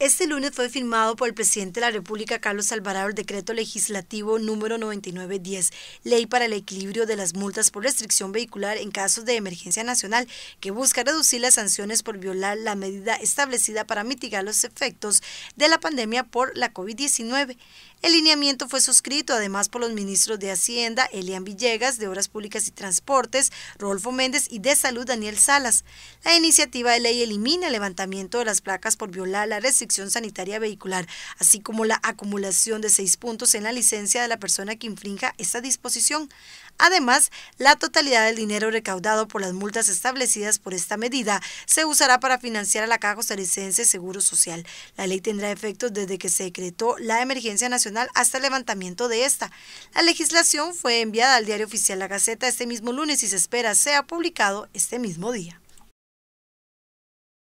Este lunes fue firmado por el presidente de la República, Carlos Alvarado, el decreto legislativo número 9910, Ley para el Equilibrio de las Multas por Restricción Vehicular en Casos de Emergencia Nacional, que busca reducir las sanciones por violar la medida establecida para mitigar los efectos de la pandemia por la COVID-19. El lineamiento fue suscrito además por los ministros de Hacienda, Elian Villegas, de Obras Públicas y Transportes, Rolfo Méndez y de Salud, Daniel Salas. La iniciativa de ley elimina el levantamiento de las placas por violar la restricción sanitaria vehicular, así como la acumulación de seis puntos en la licencia de la persona que infrinja esta disposición. Además, la totalidad del dinero recaudado por las multas establecidas por esta medida se usará para financiar a la Caja Costarricense Seguro Social. La ley tendrá efectos desde que se decretó la emergencia nacional hasta el levantamiento de esta. La legislación fue enviada al diario oficial La Gaceta este mismo lunes y se espera sea publicado este mismo día.